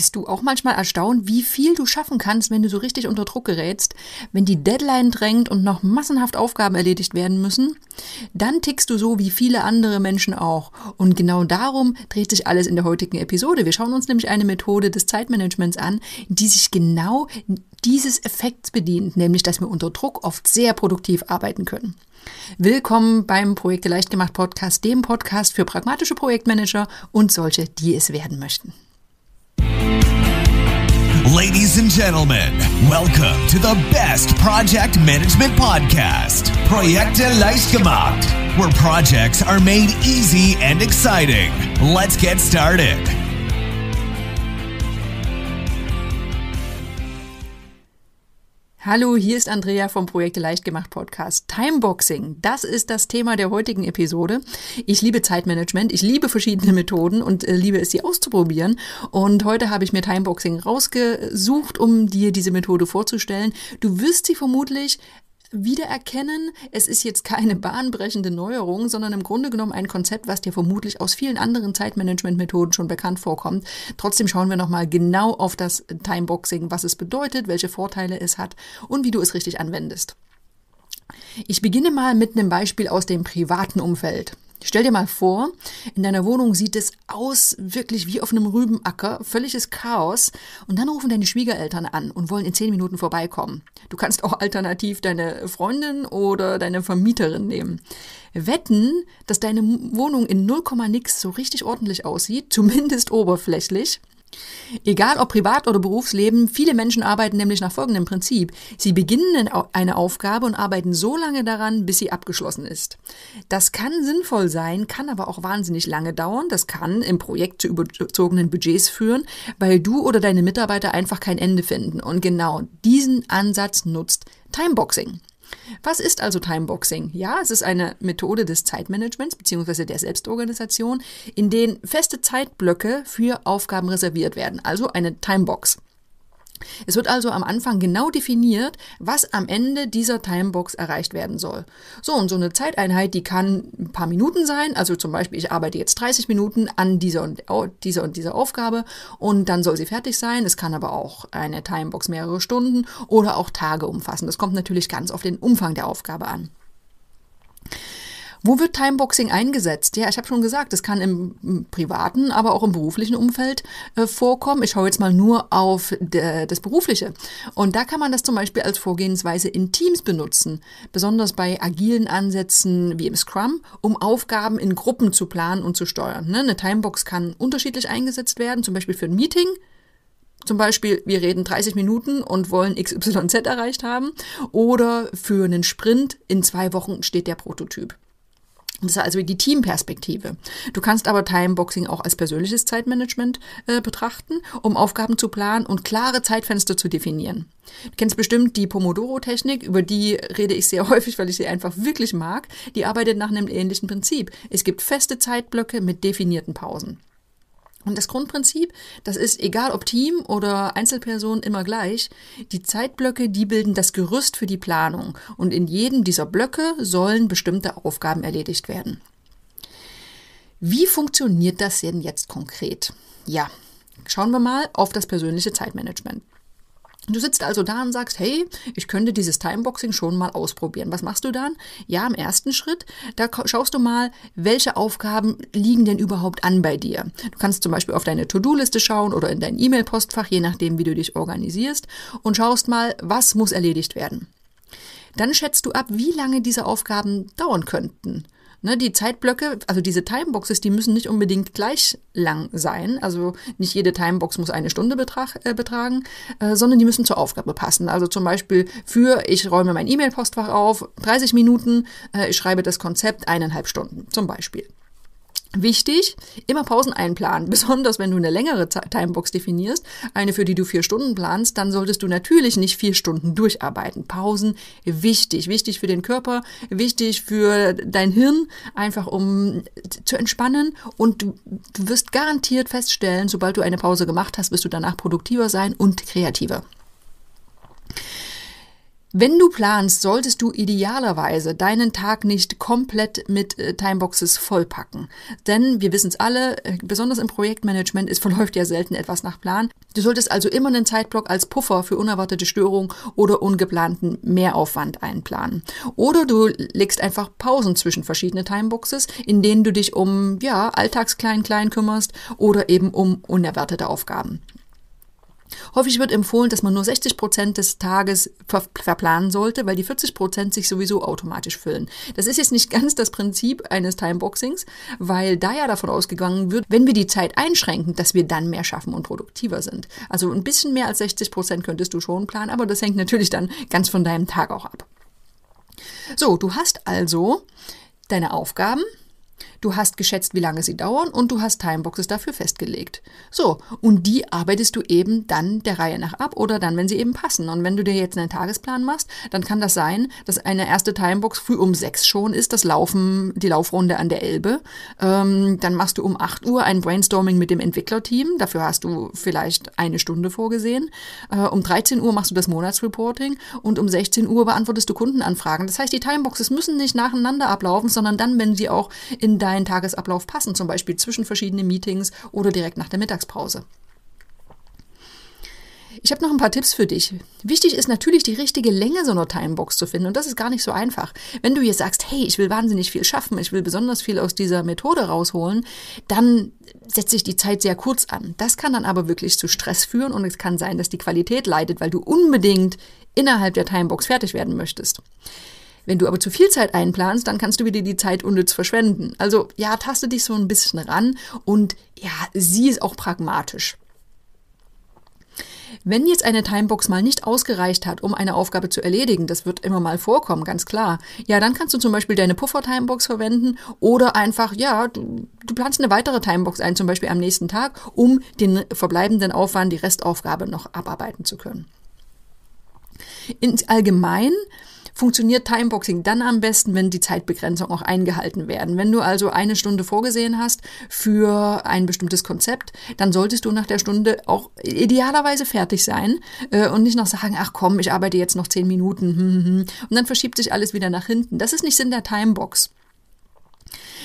bist du auch manchmal erstaunt, wie viel du schaffen kannst, wenn du so richtig unter Druck gerätst, wenn die Deadline drängt und noch massenhaft Aufgaben erledigt werden müssen? Dann tickst du so wie viele andere Menschen auch. Und genau darum dreht sich alles in der heutigen Episode. Wir schauen uns nämlich eine Methode des Zeitmanagements an, die sich genau dieses Effekts bedient, nämlich dass wir unter Druck oft sehr produktiv arbeiten können. Willkommen beim Projekte leicht gemacht Podcast, dem Podcast für pragmatische Projektmanager und solche, die es werden möchten. Ladies and gentlemen, welcome to the best project management podcast, Projekte Leicht gemacht, where projects are made easy and exciting. Let's get started. Hallo, hier ist Andrea vom Projekte Leichtgemacht Podcast. Timeboxing, das ist das Thema der heutigen Episode. Ich liebe Zeitmanagement, ich liebe verschiedene Methoden und äh, liebe es, sie auszuprobieren. Und heute habe ich mir Timeboxing rausgesucht, um dir diese Methode vorzustellen. Du wirst sie vermutlich wiedererkennen. Es ist jetzt keine bahnbrechende Neuerung, sondern im Grunde genommen ein Konzept, was dir vermutlich aus vielen anderen Zeitmanagementmethoden schon bekannt vorkommt. Trotzdem schauen wir nochmal genau auf das Timeboxing, was es bedeutet, welche Vorteile es hat und wie du es richtig anwendest. Ich beginne mal mit einem Beispiel aus dem privaten Umfeld. Stell dir mal vor, in deiner Wohnung sieht es aus wirklich wie auf einem Rübenacker, völliges Chaos. Und dann rufen deine Schwiegereltern an und wollen in zehn Minuten vorbeikommen. Du kannst auch alternativ deine Freundin oder deine Vermieterin nehmen. Wetten, dass deine Wohnung in 0, nix so richtig ordentlich aussieht, zumindest oberflächlich. Egal ob Privat- oder Berufsleben, viele Menschen arbeiten nämlich nach folgendem Prinzip. Sie beginnen eine Aufgabe und arbeiten so lange daran, bis sie abgeschlossen ist. Das kann sinnvoll sein, kann aber auch wahnsinnig lange dauern. Das kann im Projekt zu überzogenen Budgets führen, weil du oder deine Mitarbeiter einfach kein Ende finden. Und genau diesen Ansatz nutzt Timeboxing. Was ist also Timeboxing? Ja, es ist eine Methode des Zeitmanagements bzw. der Selbstorganisation, in denen feste Zeitblöcke für Aufgaben reserviert werden, also eine Timebox. Es wird also am Anfang genau definiert, was am Ende dieser Timebox erreicht werden soll. So, und so eine Zeiteinheit, die kann ein paar Minuten sein. Also zum Beispiel, ich arbeite jetzt 30 Minuten an dieser und, dieser und dieser Aufgabe und dann soll sie fertig sein. Es kann aber auch eine Timebox mehrere Stunden oder auch Tage umfassen. Das kommt natürlich ganz auf den Umfang der Aufgabe an. Wo wird Timeboxing eingesetzt? Ja, ich habe schon gesagt, es kann im, privaten, aber auch im beruflichen Umfeld äh, vorkommen. Ich schaue jetzt mal nur auf de, das Berufliche. Und da kann man das zum Beispiel als Vorgehensweise in Teams benutzen, besonders bei agilen Ansätzen wie im Scrum, um Aufgaben in Gruppen zu planen und zu steuern. Ne? Eine Timebox kann unterschiedlich eingesetzt werden, zum Beispiel für ein Meeting, zum Beispiel, wir reden 30 Minuten und wollen XYZ erreicht haben. Oder für einen Sprint in zwei Wochen steht der Prototyp. Das ist also die Teamperspektive. Du kannst aber Timeboxing auch als persönliches Zeitmanagement äh, betrachten, um Aufgaben zu planen und klare Zeitfenster zu definieren. Du kennst bestimmt die Pomodoro-Technik, über die rede ich sehr häufig, weil ich sie einfach wirklich mag. Die arbeitet nach einem ähnlichen Prinzip. Es gibt feste Zeitblöcke mit definierten Pausen. Und das Grundprinzip, das ist egal ob Team oder Einzelperson immer gleich, die Zeitblöcke, die bilden das Gerüst für die Planung und in jedem dieser Blöcke sollen bestimmte Aufgaben erledigt werden. Wie funktioniert das denn jetzt konkret? Ja, schauen wir mal auf das persönliche Zeitmanagement. Du sitzt also da und sagst, hey, ich könnte dieses Timeboxing schon mal ausprobieren. Was machst du dann? Ja, im ersten Schritt, da schaust du mal, welche Aufgaben liegen denn überhaupt an bei dir. Du kannst zum Beispiel auf deine To-Do-Liste schauen oder in dein E-Mail-Postfach, je nachdem, wie du dich organisierst, und schaust mal, was muss erledigt werden. Dann schätzt du ab, wie lange diese Aufgaben dauern könnten. Ne, die Zeitblöcke, also diese Timeboxes, die müssen nicht unbedingt gleich lang sein. Also nicht jede Timebox muss eine Stunde betrag, äh, betragen, äh, sondern die müssen zur Aufgabe passen. Also zum Beispiel für, ich räume mein E-Mail-Postfach auf, 30 Minuten, äh, ich schreibe das Konzept eineinhalb Stunden zum Beispiel. Wichtig, immer Pausen einplanen. Besonders wenn du eine längere Timebox definierst, eine für die du vier Stunden planst, dann solltest du natürlich nicht vier Stunden durcharbeiten. Pausen wichtig, wichtig für den Körper, wichtig für dein Hirn, einfach um zu entspannen. Und du, wirst garantiert feststellen, sobald du eine Pause gemacht hast, wirst du danach produktiver sein und kreativer. Wenn du planst, solltest du idealerweise deinen Tag nicht komplett mit äh, Timeboxes vollpacken. Denn wir wissen es alle, äh, besonders im Projektmanagement, es verläuft ja selten etwas nach Plan. Du solltest also immer einen Zeitblock als Puffer für unerwartete Störungen oder ungeplanten Mehraufwand einplanen. Oder du legst einfach Pausen zwischen verschiedene Timeboxes, in denen du dich um ja, Alltagsklein-Klein kümmerst oder eben um unerwartete Aufgaben. Häufig wird empfohlen, dass man nur 60 Prozent des Tages ver verplanen sollte, weil die 40 Prozent sich sowieso automatisch füllen. Das ist jetzt nicht ganz das Prinzip eines Timeboxings, weil da ja davon ausgegangen wird, wenn wir die Zeit einschränken, dass wir dann mehr schaffen und produktiver sind. Also ein bisschen mehr als 60 Prozent könntest du schon planen, aber das hängt natürlich dann ganz von deinem Tag auch ab. So, du hast also deine Aufgaben, Du hast geschätzt, wie lange sie dauern und du hast Timeboxes dafür festgelegt. So, und die arbeitest du eben dann der Reihe nach ab oder dann, wenn sie eben passen. Und wenn du dir jetzt einen Tagesplan machst, dann kann das sein, dass eine erste Timebox früh um sechs schon ist, das Laufen, die Laufrunde an der Elbe. Ähm, dann machst du um acht Uhr ein Brainstorming mit dem Entwicklerteam. Dafür hast du vielleicht eine Stunde vorgesehen. Äh, um 13 Uhr machst du das Monatsreporting und um 16 Uhr beantwortest du Kundenanfragen. Das heißt, die Timeboxes müssen nicht nacheinander ablaufen, sondern dann, wenn sie auch in in deinen Tagesablauf passen, zum Beispiel zwischen verschiedenen Meetings oder direkt nach der Mittagspause. Ich habe noch ein paar Tipps für dich. Wichtig ist natürlich die richtige Länge so einer Timebox zu finden und das ist gar nicht so einfach. Wenn du jetzt sagst, hey, ich will wahnsinnig viel schaffen, ich will besonders viel aus dieser Methode rausholen, dann setze ich die Zeit sehr kurz an. Das kann dann aber wirklich zu Stress führen und es kann sein, dass die Qualität leidet, weil du unbedingt innerhalb der Timebox fertig werden möchtest. Wenn du aber zu viel Zeit einplanst, dann kannst du wieder die Zeit unnütz verschwenden. Also ja, taste dich so ein bisschen ran und ja, sieh es auch pragmatisch. Wenn jetzt eine Timebox mal nicht ausgereicht hat, um eine Aufgabe zu erledigen, das wird immer mal vorkommen, ganz klar, ja, dann kannst du zum Beispiel deine Puffer-Timebox verwenden oder einfach, ja, du, du planst eine weitere Timebox ein, zum Beispiel am nächsten Tag, um den verbleibenden Aufwand, die Restaufgabe noch abarbeiten zu können. Ins Allgemein funktioniert Timeboxing dann am besten, wenn die Zeitbegrenzung auch eingehalten werden. Wenn du also eine Stunde vorgesehen hast für ein bestimmtes Konzept, dann solltest du nach der Stunde auch idealerweise fertig sein äh, und nicht noch sagen, ach komm, ich arbeite jetzt noch zehn Minuten hm, hm, hm und dann verschiebt sich alles wieder nach hinten. Das ist nicht Sinn der Timebox.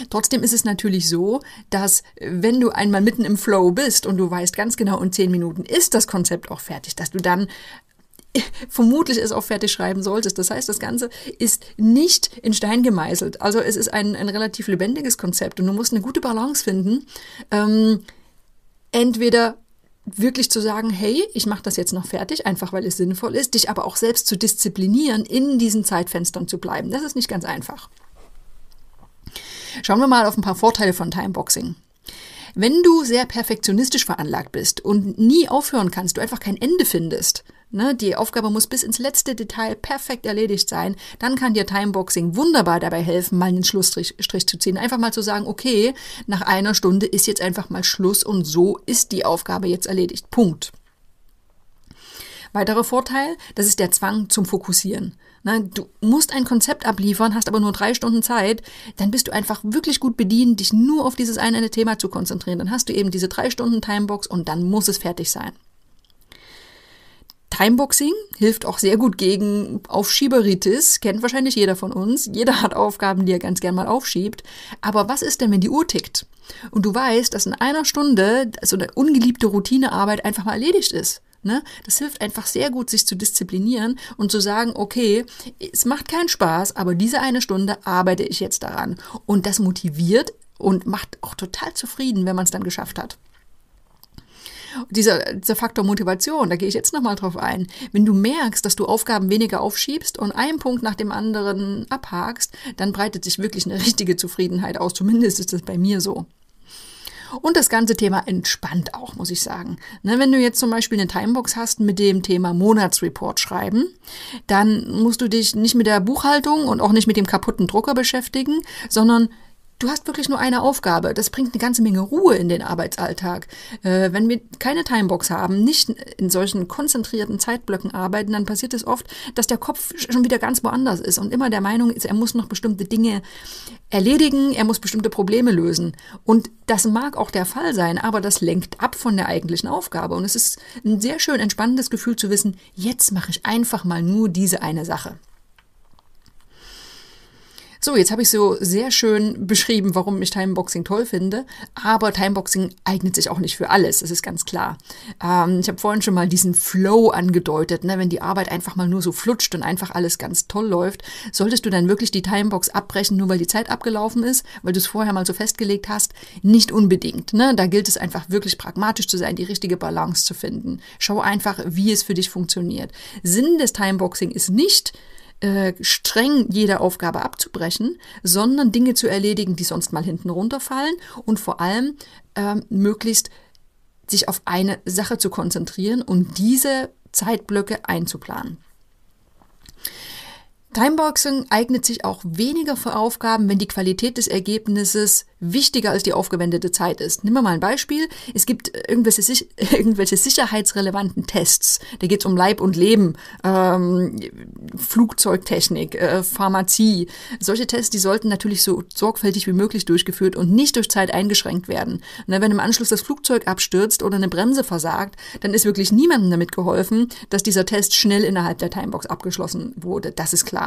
Trotzdem ist es natürlich so, dass äh, wenn du einmal mitten im Flow bist und du weißt ganz genau, in zehn Minuten ist das Konzept auch fertig, dass du dann vermutlich es auch fertig schreiben solltest. Das heißt, das Ganze ist nicht in Stein gemeißelt. Also es ist ein, ein relativ lebendiges Konzept und du musst eine gute Balance finden. Ähm, entweder wirklich zu sagen, hey, ich mache das jetzt noch fertig, einfach weil es sinnvoll ist, dich aber auch selbst zu disziplinieren, in diesen Zeitfenstern zu bleiben. Das ist nicht ganz einfach. Schauen wir mal auf ein paar Vorteile von Timeboxing. Wenn du sehr perfektionistisch veranlagt bist und nie aufhören kannst, du einfach kein Ende findest, Ne, die Aufgabe muss bis ins letzte Detail perfekt erledigt sein. Dann kann dir Timeboxing wunderbar dabei helfen, mal einen Schlussstrich Strich zu ziehen. Einfach mal zu sagen, okay, nach einer Stunde ist jetzt einfach mal Schluss und so ist die Aufgabe jetzt erledigt. Punkt. Weiterer Vorteil, das ist der Zwang zum Fokussieren. Na, ne, du musst ein Konzept abliefern, hast aber nur drei Stunden Zeit, dann bist du einfach wirklich gut bedient, dich nur auf dieses eine Thema zu konzentrieren. Dann hast du eben diese drei Stunden Timebox und dann muss es fertig sein. Timeboxing hilft auch sehr gut gegen Aufschieberitis, kennt wahrscheinlich jeder von uns. Jeder hat Aufgaben, die er ganz gern mal aufschiebt. Aber was ist denn, wenn die Uhr tickt? Und du weißt, dass in einer Stunde so eine ungeliebte Routinearbeit einfach mal erledigt ist. Ne? Das hilft einfach sehr gut, sich zu disziplinieren und zu sagen, okay, es macht keinen Spaß, aber diese eine Stunde arbeite ich jetzt daran. Und das motiviert und macht auch total zufrieden, wenn man es dann geschafft hat. Dieser, dieser Faktor Motivation, da gehe ich jetzt nochmal drauf ein. Wenn du merkst, dass du Aufgaben weniger aufschiebst und einen Punkt nach dem anderen abhakst, dann breitet sich wirklich eine richtige Zufriedenheit aus. Zumindest ist das bei mir so. Und das ganze Thema entspannt auch, muss ich sagen. Ne, wenn du jetzt zum Beispiel eine Timebox hast mit dem Thema Monatsreport schreiben, dann musst du dich nicht mit der Buchhaltung und auch nicht mit dem kaputten Drucker beschäftigen, sondern du hast wirklich nur eine Aufgabe. Das bringt eine ganze Menge Ruhe in den Arbeitsalltag. Äh, wenn wir keine Timebox haben, nicht in solchen konzentrierten Zeitblöcken arbeiten, dann passiert es oft, dass der Kopf schon wieder ganz woanders ist und immer der Meinung ist, er muss noch bestimmte Dinge erledigen, er muss bestimmte Probleme lösen. Und das mag auch der Fall sein, aber das lenkt ab von der eigentlichen Aufgabe. Und es ist ein sehr schön entspannendes Gefühl zu wissen, jetzt mache ich einfach mal nur diese eine Sache. So, jetzt habe ich so sehr schön beschrieben, warum ich Timeboxing toll finde, aber Timeboxing eignet sich auch nicht für alles, das ist ganz klar. Ähm, ich habe vorhin schon mal diesen Flow angedeutet, ne? wenn die Arbeit einfach mal nur so flutscht und einfach alles ganz toll läuft, solltest du dann wirklich die Timebox abbrechen, nur weil die Zeit abgelaufen ist, weil du es vorher mal so festgelegt hast? Nicht unbedingt. Ne? Da gilt es einfach wirklich pragmatisch zu sein, die richtige Balance zu finden. Schau einfach, wie es für dich funktioniert. Sinn des Timeboxing ist nicht, äh, streng jede Aufgabe abzubrechen, sondern Dinge zu erledigen, die sonst mal hinten runterfallen und vor allem ähm, möglichst sich auf eine Sache zu konzentrieren und diese Zeitblöcke einzuplanen. Timeboxing eignet sich auch weniger für Aufgaben, wenn die Qualität des Ergebnisses wichtiger als die aufgewendete Zeit ist. Nehmen wir mal ein Beispiel. Es gibt irgendwelche, irgendwelche sicherheitsrelevanten Tests. Da geht es um Leib und Leben, ähm, Flugzeugtechnik, äh, Pharmazie. Solche Tests, die sollten natürlich so sorgfältig wie möglich durchgeführt und nicht durch Zeit eingeschränkt werden. Na, wenn im Anschluss das Flugzeug abstürzt oder eine Bremse versagt, dann ist wirklich niemandem damit geholfen, dass dieser Test schnell innerhalb der Timebox abgeschlossen wurde. Das ist klar.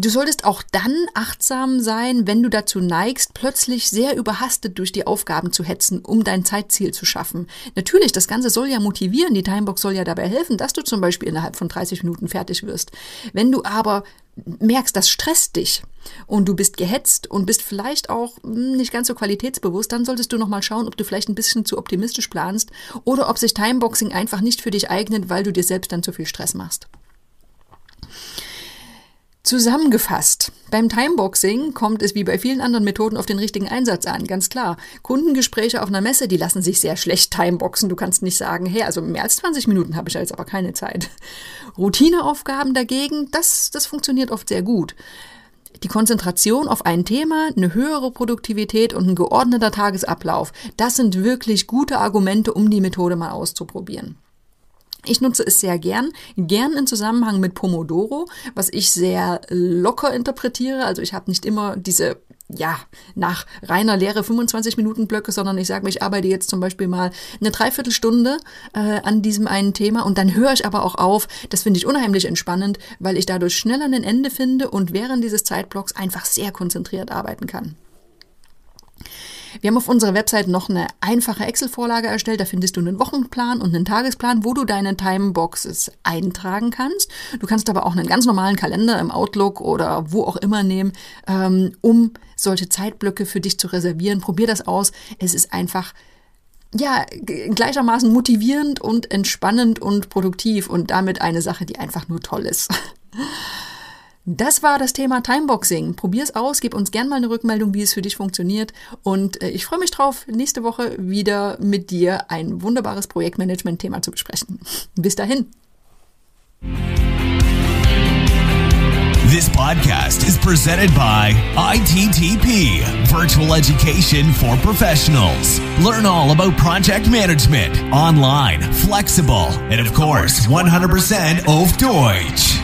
Du solltest auch dann achtsam sein, wenn du dazu neigst, plötzlich sehr überhastet durch die Aufgaben zu hetzen, um dein Zeitziel zu schaffen. Natürlich, das Ganze soll ja motivieren, die Timebox soll ja dabei helfen, dass du zum Beispiel innerhalb von 30 Minuten fertig wirst. Wenn du aber merkst, das stresst dich und du bist gehetzt und bist vielleicht auch hm, nicht ganz so qualitätsbewusst, dann solltest du nochmal schauen, ob du vielleicht ein bisschen zu optimistisch planst oder ob sich Timeboxing einfach nicht für dich eignet, weil du dir selbst dann zu viel Stress machst. Zusammengefasst, beim Timeboxing kommt es wie bei vielen anderen Methoden auf den richtigen Einsatz an, ganz klar. Kundengespräche auf einer Messe, die lassen sich sehr schlecht timeboxen. Du kannst nicht sagen, hey, also mehr als 20 Minuten habe ich jetzt aber keine Zeit. Routineaufgaben dagegen, das, das funktioniert oft sehr gut. Die Konzentration auf ein Thema, eine höhere Produktivität und ein geordneter Tagesablauf, das sind wirklich gute Argumente, um die Methode mal auszuprobieren. Ich nutze es sehr gern, gern im Zusammenhang mit Pomodoro, was ich sehr locker interpretiere. Also ich habe nicht immer diese ja, nach reiner Lehre 25 Minuten Blöcke, sondern ich sage mir, ich arbeite jetzt zum Beispiel mal eine Dreiviertelstunde äh, an diesem einen Thema und dann höre ich aber auch auf. Das finde ich unheimlich entspannend, weil ich dadurch schneller ein Ende finde und während dieses Zeitblocks einfach sehr konzentriert arbeiten kann. Wir haben auf unserer Website noch eine einfache Excel-Vorlage erstellt. Da findest du einen Wochenplan und einen Tagesplan, wo du deine Timeboxes eintragen kannst. Du kannst aber auch einen ganz normalen Kalender im Outlook oder wo auch immer nehmen, ähm, um solche Zeitblöcke für dich zu reservieren. Probier das aus. Es ist einfach ja, gleichermaßen motivierend und entspannend und produktiv und damit eine Sache, die einfach nur toll ist. Das war das Thema Timeboxing. Probier's aus, gib uns gerne mal eine Rückmeldung, wie es für dich funktioniert. Und äh, ich freue mich drauf, nächste Woche wieder mit dir ein wunderbares Projektmanagement-Thema zu besprechen. Bis dahin. This podcast is presented by ITTP, Virtual Education for Professionals. Learn all about project management, online, flexible, and of course, 100% auf Deutsch.